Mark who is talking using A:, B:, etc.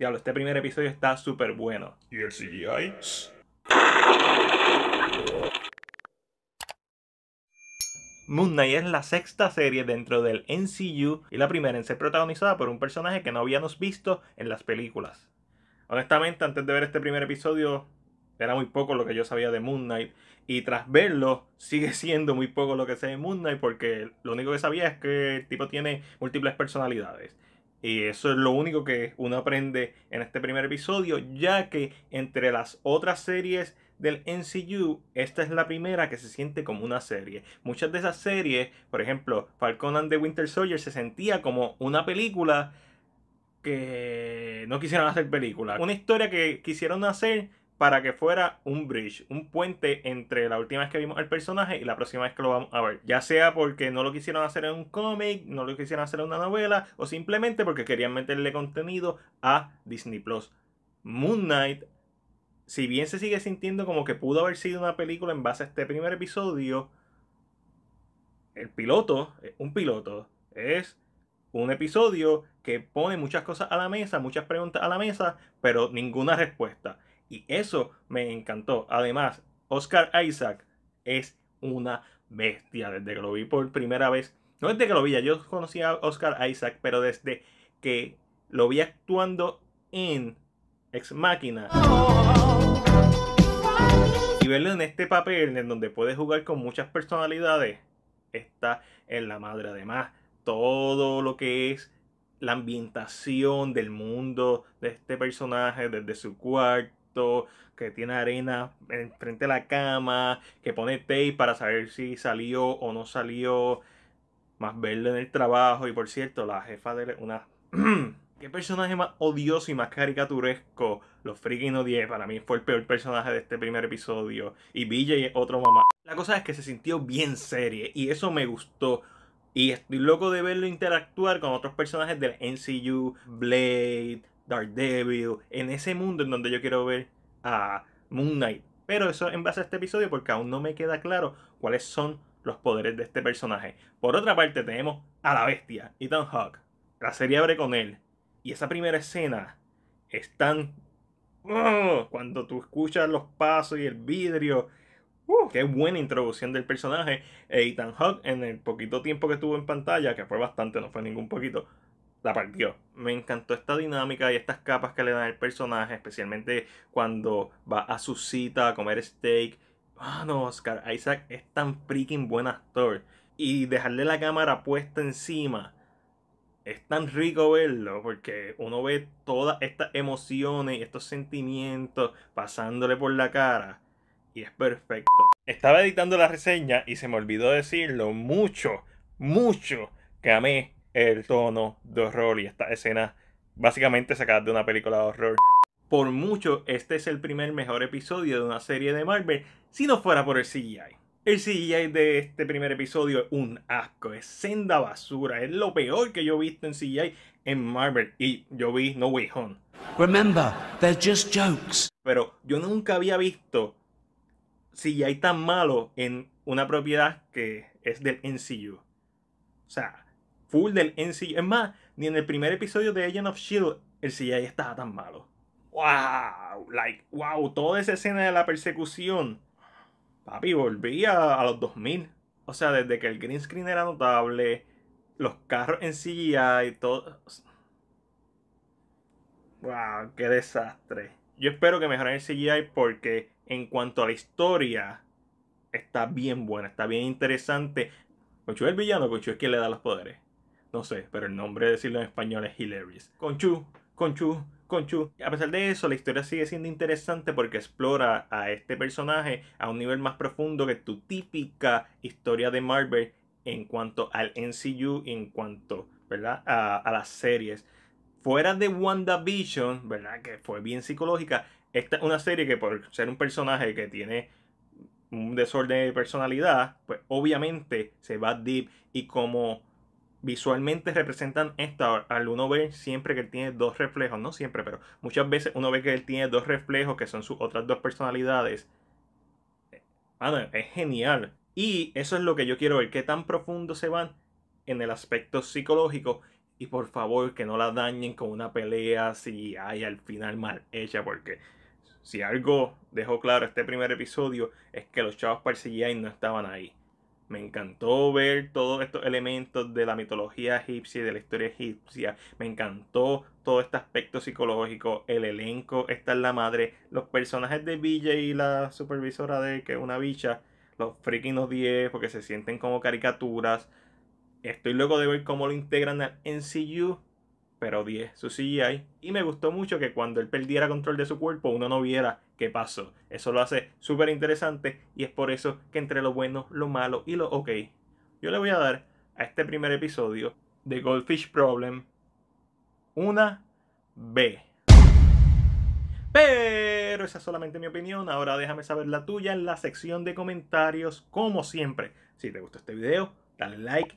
A: Diablo, este primer episodio está súper bueno. ¿Y el CGI? Moon Knight es la sexta serie dentro del NCU y la primera en ser protagonizada por un personaje que no habíamos visto en las películas. Honestamente, antes de ver este primer episodio, era muy poco lo que yo sabía de Moon Knight. Y tras verlo, sigue siendo muy poco lo que sé de Moon Knight porque lo único que sabía es que el tipo tiene múltiples personalidades. Y eso es lo único que uno aprende en este primer episodio, ya que entre las otras series del NCU, esta es la primera que se siente como una serie. Muchas de esas series, por ejemplo, Falcon and the Winter Soldier, se sentía como una película que no quisieron hacer película. Una historia que quisieron hacer para que fuera un bridge, un puente entre la última vez que vimos el personaje y la próxima vez que lo vamos a ver. Ya sea porque no lo quisieron hacer en un cómic, no lo quisieron hacer en una novela, o simplemente porque querían meterle contenido a Disney Plus. Moon Knight, si bien se sigue sintiendo como que pudo haber sido una película en base a este primer episodio, el piloto, un piloto, es un episodio que pone muchas cosas a la mesa, muchas preguntas a la mesa, pero ninguna respuesta. Y eso me encantó. Además, Oscar Isaac es una bestia. Desde que lo vi por primera vez. No desde que lo vi, yo conocía a Oscar Isaac, pero desde que lo vi actuando en Ex Máquina. Y verlo en este papel en donde puede jugar con muchas personalidades. Está en la madre. Además, todo lo que es la ambientación del mundo de este personaje, desde su cuarto que tiene arena enfrente de la cama, que pone tape para saber si salió o no salió más verde en el trabajo. Y por cierto, la jefa de una. ¿Qué personaje más odioso y más caricaturesco? Los freaking odié. Para mí fue el peor personaje de este primer episodio. Y BJ es otro mamá. La cosa es que se sintió bien serie. Y eso me gustó. Y estoy loco de verlo interactuar con otros personajes del NCU, Blade, Devil, en ese mundo en donde yo quiero ver a Moon Knight. Pero eso en base a este episodio porque aún no me queda claro cuáles son los poderes de este personaje. Por otra parte tenemos a la bestia, Ethan Hawk. La serie abre con él. Y esa primera escena es tan... ¡oh! Cuando tú escuchas los pasos y el vidrio. ¡uh! ¡Qué buena introducción del personaje! Eh, Ethan Hawk, en el poquito tiempo que estuvo en pantalla, que fue bastante, no fue ningún poquito, la partió. Me encantó esta dinámica y estas capas que le dan al personaje, especialmente cuando va a su cita a comer steak. Ah, no, Oscar Isaac es tan freaking buen actor. Y dejarle la cámara puesta encima. Es tan rico verlo porque uno ve todas estas emociones y estos sentimientos pasándole por la cara. Y es perfecto. Estaba editando la reseña y se me olvidó decirlo mucho, mucho que amé el tono de horror y esta escena. básicamente sacada de una película de horror. Por mucho, este es el primer mejor episodio de una serie de Marvel, si no fuera por el CGI. El CGI de este primer episodio es un asco, es senda basura, es lo peor que yo he visto en CGI en Marvel y yo vi No Way Home. Remember, just jokes. Pero yo nunca había visto CGI tan malo en una propiedad que es del NCU. O sea, full del NCI. Es más, ni en el primer episodio de Agent of Shield el CGI estaba tan malo. ¡Wow! Like, wow, toda esa escena de la persecución. Papi, volví a, los 2000. O sea, desde que el green screen era notable, los carros en CGI y todo. ¡Wow! ¡Qué desastre! Yo espero que mejoren el CGI porque en cuanto a la historia, está bien buena, está bien interesante. Cocho es el villano, Cocho es quien le da los poderes no sé, pero el nombre de decirlo en español es Hilarious. Conchu, Conchu, Conchu. A pesar de eso, la historia sigue siendo interesante porque explora a este personaje a un nivel más profundo que tu típica historia de Marvel en cuanto al NCU y en cuanto ¿verdad? A, a, las series. Fuera de WandaVision, ¿verdad? que fue bien psicológica, esta es una serie que por ser un personaje que tiene un desorden de personalidad, pues obviamente se va deep y como visualmente representan esta al uno ver siempre que él tiene dos reflejos, no siempre, pero muchas veces uno ve que él tiene dos reflejos que son sus otras dos personalidades. Ah no, es genial. Y eso es lo que yo quiero ver, qué tan profundo se van en el aspecto psicológico. Y por favor, que no la dañen con una pelea si hay al final mal hecha, porque si algo dejó claro este primer episodio es que los chavos perseguían y no estaban ahí. Me encantó ver todos estos elementos de la mitología egipcia y de la historia egipcia. Me encantó todo este aspecto psicológico, el elenco, esta es la madre, los personajes de Villa y la supervisora de que es una bicha, los freaking 10 porque se sienten como caricaturas. Estoy luego de ver cómo lo integran al NCU pero 10 su CGI. Y me gustó mucho que cuando él perdiera control de su cuerpo, uno no viera qué pasó. Eso lo hace súper interesante y es por eso que entre lo bueno, lo malo y lo ok, yo le voy a dar a este primer episodio de Goldfish Problem una B. Pero esa es solamente mi opinión. Ahora déjame saber la tuya en la sección de comentarios. Como siempre, si te gustó este video, dale like